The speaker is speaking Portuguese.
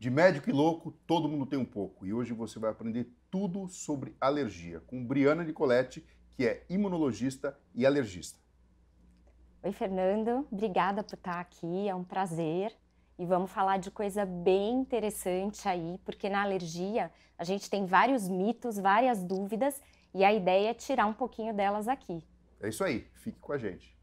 De médico e louco, todo mundo tem um pouco. E hoje você vai aprender tudo sobre alergia com Briana Nicoletti, que é imunologista e alergista. Oi, Fernando. Obrigada por estar aqui. É um prazer. E vamos falar de coisa bem interessante aí, porque na alergia a gente tem vários mitos, várias dúvidas, e a ideia é tirar um pouquinho delas aqui. É isso aí. Fique com a gente.